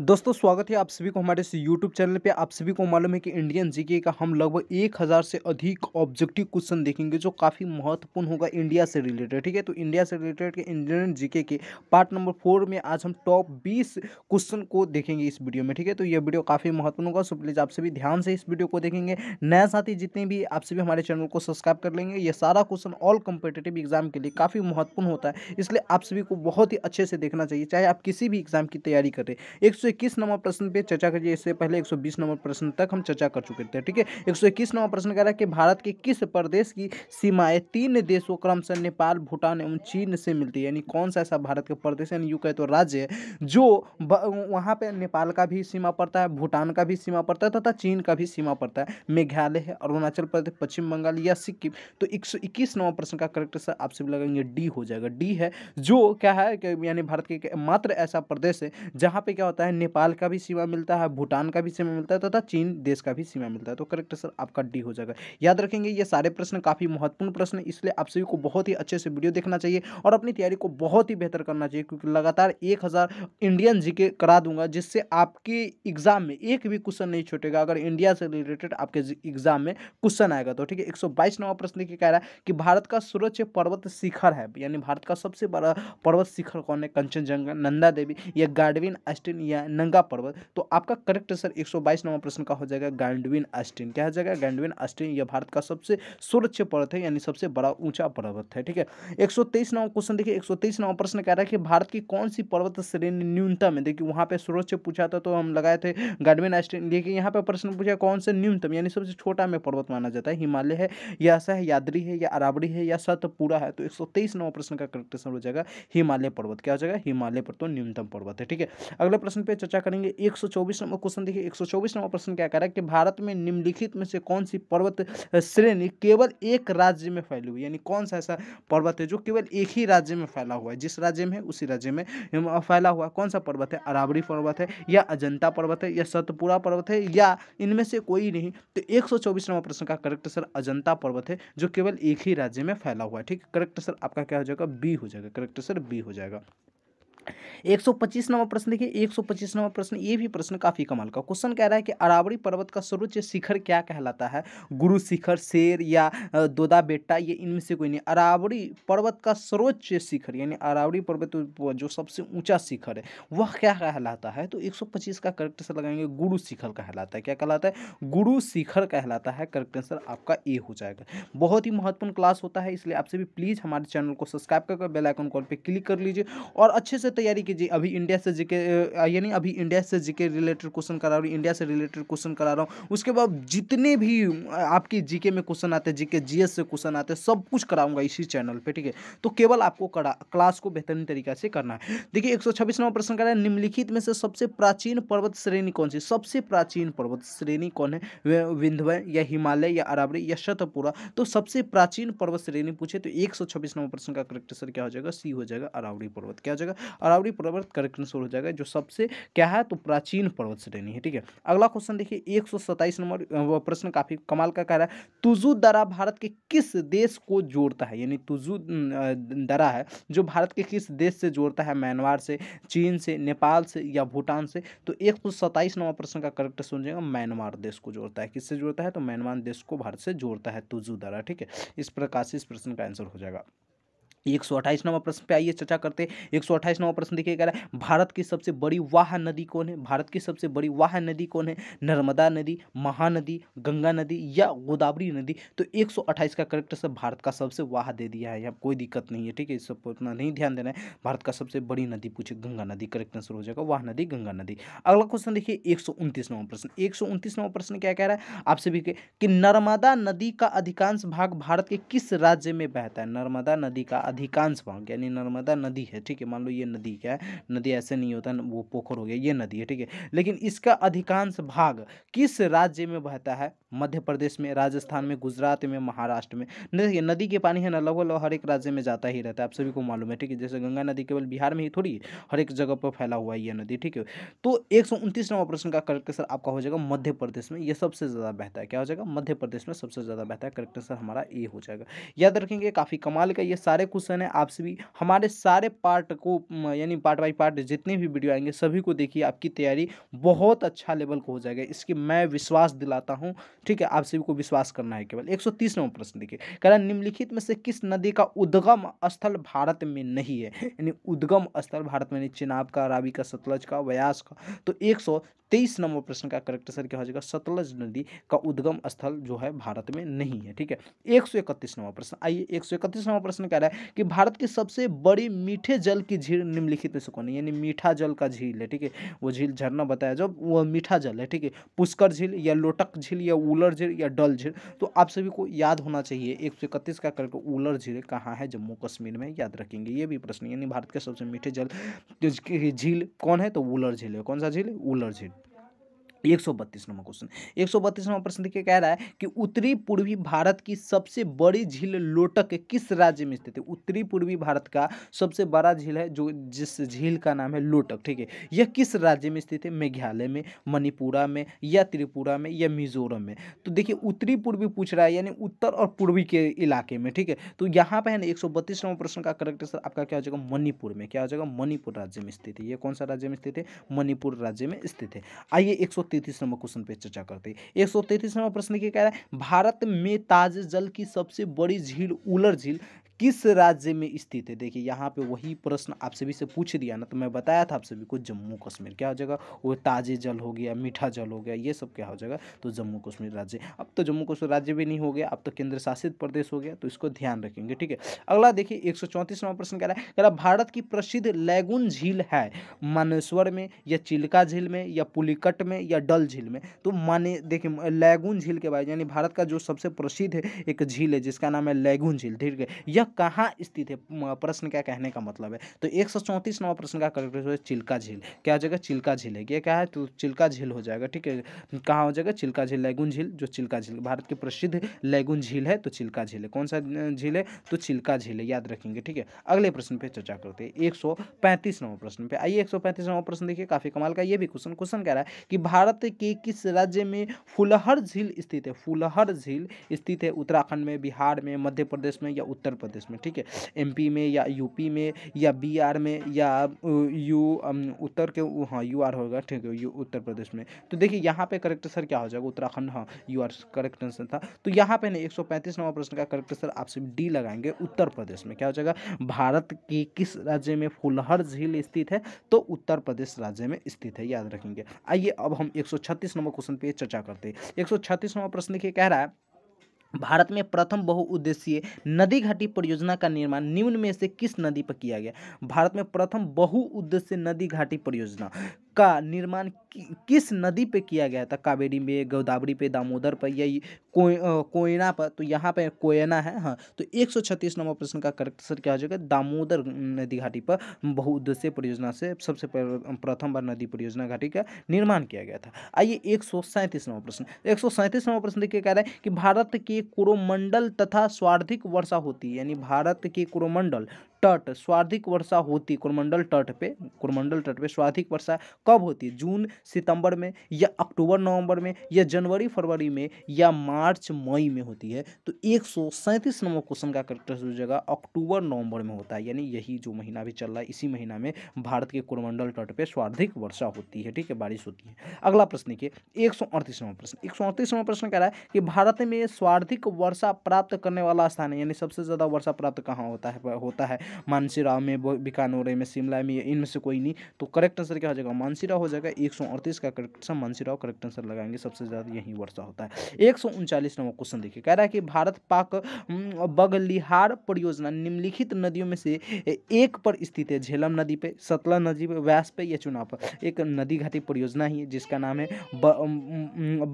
दोस्तों स्वागत है आप सभी को हमारे इस यूट्यूब चैनल पे आप सभी को मालूम है कि इंडियन जीके का हम लगभग एक हज़ार से अधिक ऑब्जेक्टिव क्वेश्चन देखेंगे जो काफ़ी महत्वपूर्ण होगा इंडिया से रिलेटेड ठीक है तो इंडिया से रिलेटेड के इंडियन जीके के पार्ट नंबर फोर में आज हम टॉप बीस क्वेश्चन को देखेंगे इस वीडियो में ठीक है तो यह वीडियो काफ़ी महत्वपूर्ण होगा सो प्लीज़ आप सभी ध्यान से इस वीडियो को देखेंगे नए साथी जितने भी आप सभी हमारे चैनल को सब्सक्राइब कर लेंगे ये सारा क्वेश्चन ऑल कम्पिटेटिव एग्जाम के लिए काफ़ी महत्वपूर्ण होता है इसलिए आप सभी को बहुत ही अच्छे से देखना चाहिए चाहे आप किसी भी एग्जाम की तैयारी करें एक 121 नंबर प्रश्न पे चर्चा करिए इससे पहले 120 नंबर प्रश्न तक हम चर्चा कर चुके थे ठीक है 121 नंबर प्रश्न कह रहा है कि भारत के किस प्रदेश की सीमाएं तीन देशों क्रमशः नेपाल भूटान एवं चीन से मिलती है यानी कौन सा ऐसा भारत का प्रदेश यानी यू कहे तो राज्य है जो वहाँ पर नेपाल का भी सीमा पड़ता है भूटान का भी सीमा पड़ता है तथा चीन का भी सीमा पड़ता है मेघालय है अरुणाचल प्रदेश पश्चिम बंगाल या सिक्किम तो एक सौ इक्कीस नंबर प्रश्न का करेक्ट सर आपसे सभी लगाएंगे डी हो जाएगा डी है जो क्या है यानी भारत के मात्र ऐसा प्रदेश है जहाँ पे क्या होता है नेपाल का भी सीमा मिलता है भूटान का भी सीमा मिलता है तथा चीन देश का भी सीमा मिलता है तो करेक्ट आंसर आपका डी हो जाएगा याद रखेंगे ये सारे प्रश्न काफ़ी महत्वपूर्ण प्रश्न है इसलिए आप सभी को बहुत ही अच्छे से वीडियो देखना चाहिए और अपनी तैयारी को बहुत ही बेहतर करना चाहिए क्योंकि लगातार एक इंडियन जी करा दूंगा जिससे आपके एग्जाम में एक भी क्वेश्चन नहीं छूटेगा अगर इंडिया से रिलेटेड आपके एग्जाम में क्वेश्चन आएगा तो ठीक है एक सौ प्रश्न देखिए कह रहा है कि भारत का सूरज पर्वत शिखर है यानी भारत का सबसे बड़ा पर्वत शिखर कौन है कंचनजंगा नंदा देवी या गार्डविन अस्टिन या है नंगा पर्वत तो आपका करेक्ट आंसर 122 नंबर प्रश्न का हो जाएगा गैंडविन आस्टिन क्या हो जाएगा गैंडविन आस्टिन यह भारत का सबसे सुरक्ष पर्वत है यानी सबसे बड़ा ऊंचा पर्वत है ठीक है 123 नंबर क्वेश्चन देखिए 123 नंबर प्रश्न कह रहा है कि भारत की कौन सी पर्वत श्रेणी न्यूनतम है देखिए वहाँ पर सुरक्ष पूछा था तो हम लगाए थे गैंडविन आस्टिन देखिए यहाँ पर प्रश्न पूछा कौन से न्यूनतम यानी सबसे छोटा में पर्वत माना जाता है हिमालय है या सह यादरी है या अरावड़ी है या सतपुरा है तो 123 नंबर प्रश्न का करेक्ट आंसर हो जाएगा हिमालय पर्वत क्या हो जाएगा हिमालय पर तो न्यूनतम पर्वत है ठीक है अगले प्रश्न पे पे चर्चा करेंगे 124 नंबर क्वेश्चन देखिए 124 नंबर प्रश्न क्या कह रहा है कि भारत में निम्नलिखित में से कौन सी पर्वत श्रेणी केवल एक राज्य में फैली हुई यानी कौन सा ऐसा पर्वत है जो केवल एक ही राज्य में फैला हुआ है जिस राज्य में उसी राज्य में फैला हुआ कौन सा पर्वत है अरावरी पर्वत है या अजंता पर्वत है या सतपुरा पर्वत है या इनमें से कोई नहीं तो एक नंबर प्रश्न का करेक्ट सर अजंता पर्वत है जो केवल एक ही राज्य में फैला हुआ है ठीक करेक्ट सर आपका क्या हो जाएगा बी हो जाएगा करेक्ट सर बी हो जाएगा 125 नंबर प्रश्न देखिए 125 नंबर प्रश्न ये भी प्रश्न काफ़ी कमाल का क्वेश्चन कह रहा है कि अरावड़ी पर्वत का सर्वोच्च शिखर क्या कहलाता है गुरु शिखर शेर या दोदा बेटा ये इनमें से कोई नहीं अरावड़ी पर्वत का सर्वोच्च शिखर यानी अरावड़ी पर्वत जो सबसे ऊंचा शिखर है वह क्या कहलाता है तो एक का करेक्ट आंसर लगाएंगे गुरु शिखर कहलाता है क्या कहलाता है गुरु शिखर कहलाता है करेक्ट आंसर आपका ए हो जाएगा बहुत ही महत्वपूर्ण क्लास होता है इसलिए आपसे भी प्लीज़ हमारे चैनल को सब्सक्राइब करके बेलाइकन कॉल पर क्लिक कर लीजिए और अच्छे से तैयारी कीजिए अभी इंडिया से जीके यानी अभी इंडिया से जीके रिलेटेड क्वेश्चन करा रहा हूँ इंडिया से रिलेटेड क्वेश्चन करा रहा हूँ उसके बाद जितने भी आपकी जीके में क्वेश्चन आते हैं जीके जीएस से क्वेश्चन आते हैं सब कुछ कराऊंगा इसी चैनल पे ठीक है तो केवल आपको करा क्लास को बेहतरीन तरीका से करना है देखिए एक नंबर प्रश्न करा है निम्नलिखित में से सबसे प्राचीन पर्वत श्रेणी कौन सी सबसे प्राचीन पर्वत श्रेणी कौन है विंध्यवय या हिमालय या अरावरी या शतपुरा तो सबसे प्राचीन पर्वत श्रेणी पूछे तो एक नंबर प्रश्न का करेक्ट आंसर क्या हो जाएगा सी हो जाएगा अरावरी पर्वत क्या हो जाएगा अरावली पर्वत करेक्ट आंसर हो जाएगा जो सबसे क्या है तो प्राचीन पर्वत श्रेणी है ठीक है अगला क्वेश्चन देखिए एक नंबर प्रश्न काफ़ी कमाल का कह रहा है तुजू दरा भारत के किस देश को जोड़ता है यानी तुजू दरा है जो भारत के किस देश से जोड़ता है म्यांमार से चीन से नेपाल से या भूटान से तो एक नंबर प्रश्न का करेक्ट सुन म्यांमार देश को जोड़ता है किससे जोड़ता है तो म्यांमार देश को भारत से जोड़ता है तुजू दरा ठीक है इस प्रकार से इस प्रश्न का आंसर हो जाएगा एक सौ अट्ठाईस नंबर प्रश्न पे आइए चर्चा करते एक सौ अट्ठाईस नंबर प्रश्न देखिए कह रहा है भारत की सबसे बड़ी वाह नदी कौन है भारत की सबसे बड़ी वाह नदी कौन है नर्मदा नदी महानदी गंगा नदी या गोदावरी नदी तो एक सौ अट्ठाईस का करेक्ट आंसर भारत का सबसे वाह दे दिया है यहाँ कोई दिक्कत नहीं है ठीक है इस सब उतना नहीं ध्यान देना है भारत का सबसे बड़ी नदी पूछे गंगा नदी करेक्ट आंसर हो जाएगा वाह नदी गंगा नदी अगला क्वेश्चन देखिए एक सौ उनतीस नंबर प्रश्न एक सौ उनतीस नंबर प्रश्न क्या कह रहा है आपसे भी कि नर्मदा नदी का अधिकांश भाग भारत के किस राज्य में बहता है नर्मदा नदी का अधिकांश भाग यानी नर्मदा नदी है ठीक है मान लो ये नदी क्या है नदी ऐसे नहीं होता वो पोखर हो गया ये नदी है ठीक है लेकिन इसका अधिकांश भाग किस राज्य में बहता है मध्य प्रदेश में राजस्थान में गुजरात में महाराष्ट्र में देखिए नदी के पानी है ना लगभग लग हर एक राज्य में जाता ही रहता है आप सभी को मालूम है ठीक है जैसे गंगा नदी केवल बिहार में ही थोड़ी हर एक जगह पर फैला हुआ है यह नदी ठीक है तो एक सौ नंबर प्रश्न का करेक्ट आंसर आपका हो जाएगा मध्य प्रदेश में यह सबसे ज़्यादा बेहतर है क्या हो जाएगा मध्य प्रदेश में सबसे ज़्यादा बेहतर है करेक्ट आंसर हमारा ए हो जाएगा याद रखेंगे काफ़ी कमाल का ये सारे क्वेश्चन है आपसे भी हमारे सारे पार्ट को यानी पार्ट बाई पार्ट जितने भी वीडियो आएंगे सभी को देखिए आपकी तैयारी बहुत अच्छा लेवल को हो जाएगा इसकी मैं विश्वास दिलाता हूँ ठीक है आप सभी को विश्वास करना है केवल एक सौ नंबर प्रश्न देखिए कह रहा निम्नलिखित में से किस नदी का उद्गम स्थल भारत में नहीं है यानी उद्गम स्थल भारत में चिनाब का रावी का सतलज का व्यास का तो एक तेईस नंबर प्रश्न का करेक्ट सर क्या हो जाएगा सतलज नदी का उद्गम स्थल जो है भारत में नहीं है ठीक है एक सौ इकतीस नंबर प्रश्न आइए एक सौ इकतीस नंबर प्रश्न कह रहा है कि भारत की सबसे बड़ी मीठे जल की झील निम्नलिखित में से कौन है यानी मीठा जल का झील है ठीक है वो झील झरना बताया जब वह मीठा जल है ठीक है पुष्कर झील या लोटक झील या उलर झील या डल झील तो आप सभी को याद होना चाहिए एक सौ इकतीस का करके उलर झील कहाँ है जम्मू कश्मीर में याद रखेंगे ये भी प्रश्न यानी भारत के सबसे मीठे जल झील कौन है तो उलर झील है कौन सा झील उलर झील एक सौ बत्तीस नंबर क्वेश्चन एक सौ बत्तीस नंबर प्रश्न देखिए कह रहा है कि उत्तरी पूर्वी भारत की सबसे बड़ी झील लोटक किस राज्य में स्थित है उत्तरी पूर्वी भारत का सबसे बड़ा झील है जो जिस झील का नाम है लोटक ठीक है यह किस राज्य में स्थित है मेघालय में मणिपुरा में या त्रिपुरा में या मिजोरम में तो देखिए उत्तरी पूर्वी पूछ रहा है यानी उत्तर और पूर्वी के इलाके में ठीक है तो यहाँ पर है ना एक नंबर प्रश्न का करेक्ट आंसर आपका क्या हो जाएगा मणिपुर में क्या हो जाएगा मणिपुर राज्य में स्थित है यह कौन सा राज्य में स्थित है मणिपुर राज्य में स्थित है आइए एक तैतीस नंबर क्वेश्चन पे चर्चा करते हैं एक सौ तैतीस नंबर प्रश्न क्या कह रहा है भारत में ताजे जल की सबसे बड़ी झील उलर झील किस राज्य में स्थित है देखिए यहाँ पे वही प्रश्न आप सभी से पूछ दिया ना तो मैं बताया था आप सभी को जम्मू कश्मीर क्या हो जाएगा वो ताजे जल हो गया मीठा जल हो गया ये सब क्या हो जाएगा तो जम्मू कश्मीर राज्य अब तो जम्मू कश्मीर राज्य भी नहीं हो गया अब तो केंद्र शासित प्रदेश हो गया तो इसको ध्यान रखेंगे ठीक है अगला देखिए एक सौ प्रश्न कह रहा है कह रहा भारत की प्रसिद्ध लैगुन झील है मानेश्वर में या चिल्का झील में या पुलिकट में या डल झील में तो माने देखिए लैगुन झील के बारे में यानी भारत का जो सबसे प्रसिद्ध एक झील है जिसका नाम है लैगुन झील ठीक है यह यह कहाँ स्थित है प्रश्न क्या कहने का मतलब है तो एक सौ चौंतीस नंबर प्रश्न का करेक्ट है चिल्का झील क्या हो जाएगा चिल्का झील है ये क्या है तो चिल्का झील हो जाएगा ठीक है कहाँ हो जाएगा चिल्का झील लैगुन झील जो चिल्का झील भारत की प्रसिद्ध लैगुन झील है तो चिल्का झील है कौन सा झील है तो चिल्का झील है याद रखेंगे ठीक है अगले प्रश्न पर चर्चा करते हैं एक सौ पैंतीस नंबर प्रश्न पर आइए एक सौ पैंतीस नंबर प्रश्न देखिए काफ़ी कमाल का ये भी क्वेश्चन क्वेश्चन कह रहा है कि भारत के किस राज्य में फुलहर झील स्थित है फुलहर झील स्थित है उत्तराखंड में बिहार में मध्य प्रदेश में या उत्तर प्रदेश प्रदेश में ठीक है एमपी में या यूपी में या बिहार में या यू उत्तर के हाँ यू आर होगा ठीक है यू उत्तर प्रदेश में तो देखिए यहाँ पे करेक्ट आंसर क्या हो जाएगा उत्तराखंड हाँ यू आर करेक्ट आंसर था तो यहाँ पे ना एक नंबर प्रश्न का करेक्ट आंसर आप सिर्फ डी लगाएंगे उत्तर प्रदेश में क्या हो जाएगा भारत के किस राज्य में फुलहर झील स्थित है तो उत्तर प्रदेश राज्य में स्थित है याद रखेंगे आइए अब हम एक नंबर क्वेश्चन पे चर्चा करते हैं एक नंबर प्रश्न देखिए कह रहा है भारत में प्रथम बहुउद्देशीय नदी घाटी परियोजना का निर्माण निम्न में से किस नदी पर किया गया भारत में प्रथम बहुउद्देशीय नदी घाटी परियोजना का निर्माण कि, किस नदी पे किया गया था कावेरी में गोदावरी पे दामोदर पर या कोयना पर तो यहाँ पे कोयना है हाँ तो एक छत्तीस नंबर प्रश्न का करेक्ट आंसर क्या हो जाएगा दामोदर नदी घाटी पर बहुउद्देश्य परियोजना से सबसे प्रथम बार नदी परियोजना घाटी का निर्माण किया गया था आइए एक नंबर प्रश्न एक नंबर प्रश्न देखिए कह रहा है कि भारत के कुरोमंडल तथा स्वार्थिक वर्षा होती है यानी भारत के कुरोमंडल तट स्वाधिक वर्षा होती कुरमंडल तट पे कुरमंडल तट पे स्वाधिक वर्षा कब होती है जून सितंबर में या अक्टूबर नवंबर में या जनवरी फरवरी में या मार्च मई में होती है तो एक नंबर क्वेश्चन का करेक्ट हो जाएगा अक्टूबर नवंबर में होता है यानी यही जो महीना भी चल रहा है इसी महीना में भारत के कुरमंडल तट पर स्वाधिक वर्षा होती है ठीक है बारिश होती है अगला प्रश्न देखिए एक सौ अड़तीसवां प्रश्न एक सौ अड़तीसवां प्रश्न कह रहा है कि भारत में स्वाधिक वर्षा प्राप्त करने वाला स्थान है यानी सबसे ज़्यादा वर्षा प्राप्त कहाँ होता है होता है मानसी राव में बिकानोरे में शिमला में इनमें से कोई नहीं तो करेक्ट आंसर क्या हो जाएगा मानसी राव हो जाएगा एक का correct answer Mansi Rao correct answer लगाएंगे सबसे ज़्यादा यही वर्षा होता है एक नंबर क्वेश्चन देखिए कह रहा है कि भारत पाक बगलिहार परियोजना निम्नलिखित नदियों में से एक पर स्थित है झेलम नदी पे सतला नदी पे व्यास पे या चुनाव पर एक नदी घाटी परियोजना ही है जिसका नाम है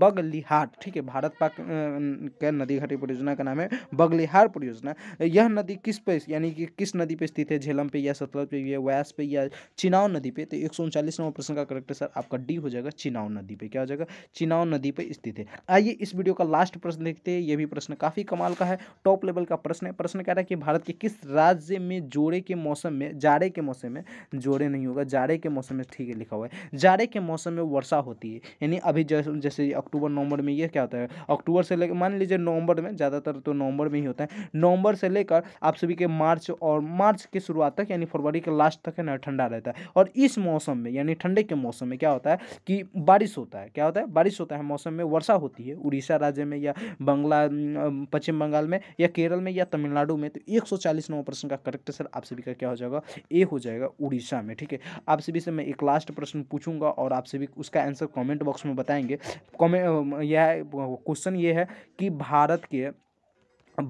बगलिहार ठीक है भारत पाक के नदी घाटी परियोजना का नाम है बगलिहार परियोजना यह नदी किस पे यानी कि किस नदी पे स्थित है झेलम पे या सतलज पे या व्यास पे या चिनाव नदी पे तो एक सौ नंबर प्रश्न का करेक्ट सर आपका डी हो जाएगा चिनाव नदी पे क्या हो जाएगा चिनाव नदी पे स्थित है आइए इस वीडियो का लास्ट प्रश्न देखते हैं ये भी प्रश्न काफ़ी कमाल का है टॉप लेवल का प्रश्न है प्रश्न कह रहा है कि भारत के किस राज्य में जोड़े के मौसम में जाड़े के मौसम में जोड़े नहीं होगा जाड़े के मौसम में ठीक है लिखा हुआ है जाड़े के मौसम में वर्षा होती है यानी अभी जैसे अक्टूबर नवंबर में यह क्या होता है अक्टूबर से लेकर मान लीजिए नवंबर में ज़्यादातर तो नवंबर में ही होता है नवंबर से लेकर आप सभी के मार्च और मार्च के शुरुआत तक यानी फरवरी के लास्ट तक है ना ठंडा रहता है और इस मौसम में यानी ठंडे के मौसम में क्या होता है कि बारिश होता है क्या होता है बारिश होता है मौसम में वर्षा होती है उड़ीसा राज्य में या बंगला पश्चिम बंगाल में या केरल में या तमिलनाडु में तो एक सौ चालीस नंबर प्रश्न का करेक्ट सर आप सभी का क्या हो जाएगा ए हो जाएगा उड़ीसा में ठीक है आप सभी से मैं एक लास्ट प्रश्न पूछूंगा और आप सभी उसका आंसर कॉमेंट बॉक्स में बताएंगे कमें यह क्वेश्चन ये है कि भारत के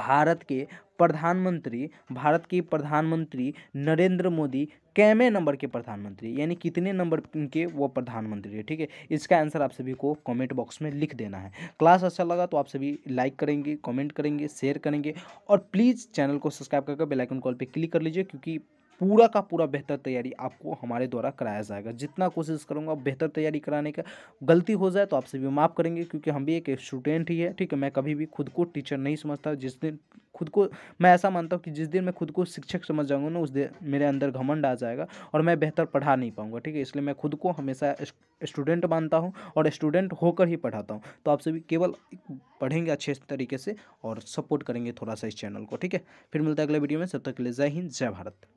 भारत के प्रधानमंत्री भारत की प्रधानमंत्री नरेंद्र मोदी कैमे नंबर के प्रधानमंत्री यानी कितने नंबर के वो प्रधानमंत्री है ठीक है इसका आंसर आप सभी को कमेंट बॉक्स में लिख देना है क्लास अच्छा लगा तो आप सभी लाइक करेंगे कमेंट करेंगे शेयर करेंगे और प्लीज़ चैनल को सब्सक्राइब करके बेलाइकन कॉल पर क्लिक कर लीजिए क्योंकि पूरा का पूरा बेहतर तैयारी आपको हमारे द्वारा कराया जाएगा जितना कोशिश करूँगा बेहतर तैयारी कराने का गलती हो जाए तो आपसे भी माफ़ करेंगे क्योंकि हम भी एक स्टूडेंट ही है ठीक है मैं कभी भी खुद को टीचर नहीं समझता जिस दिन खुद को मैं ऐसा मानता हूँ कि जिस दिन मैं खुद को शिक्षक समझ जाऊँगा ना उस दिन मेरे अंदर घमंड आ जाएगा और मैं बेहतर पढ़ा नहीं पाऊँगा ठीक है इसलिए मैं खुद को हमेशा स्टूडेंट मानता हूँ और स्टूडेंट होकर ही पढ़ाता हूँ तो आप सभी केवल पढ़ेंगे अच्छे तरीके से और सपोर्ट करेंगे थोड़ा सा इस चैनल को ठीक है फिर मिलता है अगले वीडियो में सब तक के लिए जय हिंद जय भारत